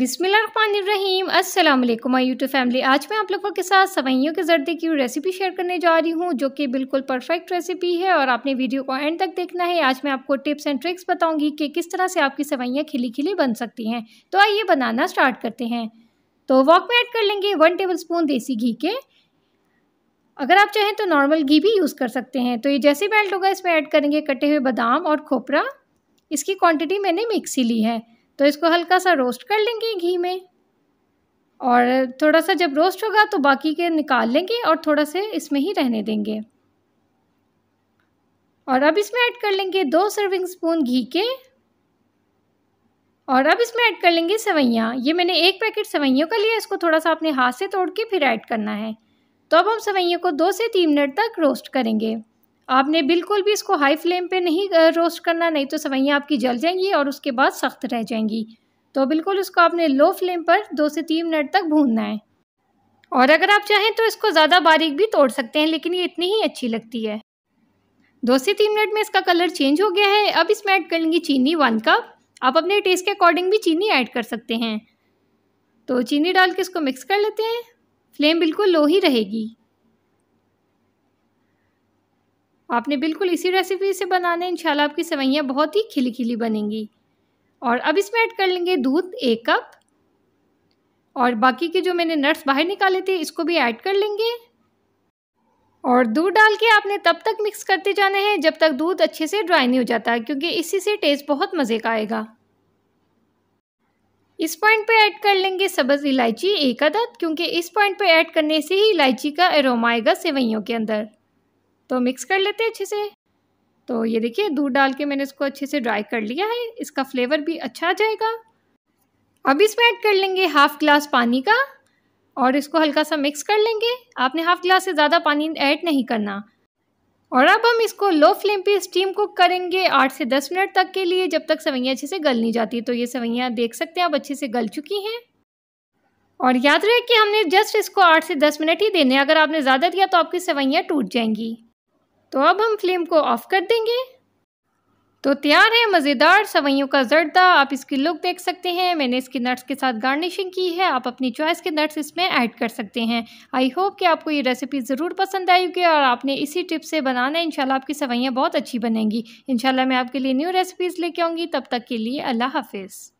बिसमीम अस्सलाम वालेकुम आई यूट्यूब फैमिली आज मैं आप लोगों के साथ सवैयों के जर्दे की रेसिपी शेयर करने जा रही हूँ जो कि बिल्कुल परफेक्ट रेसिपी है और आपने वीडियो को एंड तक देखना है आज मैं आपको टिप्स एंड ट्रिक्स बताऊंगी कि किस तरह से आपकी सवैयाँ खिली खिली बन सकती हैं तो आइए बनाना स्टार्ट करते हैं तो वॉक में ऐड कर लेंगे वन टेबल स्पून देसी घी के अगर आप चाहें तो नॉर्मल घी भी यूज़ कर सकते हैं तो ये जैसे मेल्ट होगा इसमें ऐड करेंगे कटे हुए बादाम और खोपरा इसकी क्वांटिटी मैंने मिक्सी ली है तो इसको हल्का सा रोस्ट कर लेंगे घी में और थोड़ा सा जब रोस्ट होगा तो बाकी के निकाल लेंगे और थोड़ा से इसमें ही रहने देंगे और अब इसमें ऐड कर लेंगे दो सर्विंग स्पून घी के और अब इसमें ऐड कर लेंगे सेवैयाँ ये मैंने एक पैकेट सवैयों का लिया इसको थोड़ा सा अपने हाथ से तोड़ के फिर ऐड करना है तो अब हम सवैयों को दो से तीन मिनट तक रोस्ट करेंगे आपने बिल्कुल भी इसको हाई फ्लेम पे नहीं रोस्ट करना नहीं तो सवैयाँ आपकी जल जाएंगी और उसके बाद सख्त रह जाएंगी तो बिल्कुल उसको आपने लो फ्लेम पर दो से तीन मिनट तक भूनना है और अगर आप चाहें तो इसको ज़्यादा बारीक भी तोड़ सकते हैं लेकिन ये इतनी ही अच्छी लगती है दो से तीन मिनट में इसका कलर चेंज हो गया है अब इसमें ऐड लेंगी चीनी वन कप आप अपने टेस्ट के अकॉर्डिंग भी चीनी ऐड कर सकते हैं तो चीनी डाल के इसको मिक्स कर लेते हैं फ्लेम बिल्कुल लो ही रहेगी आपने बिल्कुल इसी रेसिपी से बनाना है इंशाल्लाह आपकी सवैयाँ बहुत ही खिली खिली बनेंगी और अब इसमें ऐड कर लेंगे दूध एक कप और बाकी के जो मैंने नट्स बाहर निकाले थे इसको भी ऐड कर लेंगे और दूध डाल के आपने तब तक मिक्स करते जाना है जब तक दूध अच्छे से ड्राई नहीं हो जाता क्योंकि इसी से टेस्ट बहुत मज़े का आएगा इस पॉइंट पे ऐड कर लेंगे सब्ज़ इलायची एक अदद क्योंकि इस पॉइंट पे ऐड करने से ही इलायची का एरोमा आएगा सेवैयों के अंदर तो मिक्स कर लेते हैं अच्छे से तो ये देखिए दूध डाल के मैंने इसको अच्छे से ड्राई कर लिया है इसका फ्लेवर भी अच्छा आ जाएगा अब इसमें ऐड कर लेंगे हाफ़ ग्लास पानी का और इसको हल्का सा मिक्स कर लेंगे आपने हाफ़ ग्लास से ज़्यादा पानी ऐड नहीं करना और अब हम इसको लो फ्लेम पे स्टीम कुक करेंगे आठ से दस मिनट तक के लिए जब तक सवैयाँ अच्छे से गल नहीं जाती तो ये सवैयाँ देख सकते हैं अब अच्छे से गल चुकी हैं और याद रहे कि हमने जस्ट इसको आठ से दस मिनट ही देने अगर आपने ज़्यादा दिया तो आपकी सवैयाँ टूट जाएंगी तो अब हम फ्लेम को ऑफ़ कर देंगे तो तैयार है मज़ेदार सवैयों का जर्दा आप इसकी लुक देख सकते हैं मैंने इसके नट्स के साथ गार्निशिंग की है आप अपनी चॉइस के नट्स इसमें ऐड कर सकते हैं आई होप कि आपको ये रेसिपी ज़रूर पसंद आई होगी और आपने इसी टिप से बनाना है इंशाल्लाह आपकी सवैयाँ बहुत अच्छी बनेंगी इंशाल्लाह मैं आपके लिए न्यू रेसिपीज़ लेके आऊँगी तब तक के लिए अल्लाह हाफिज़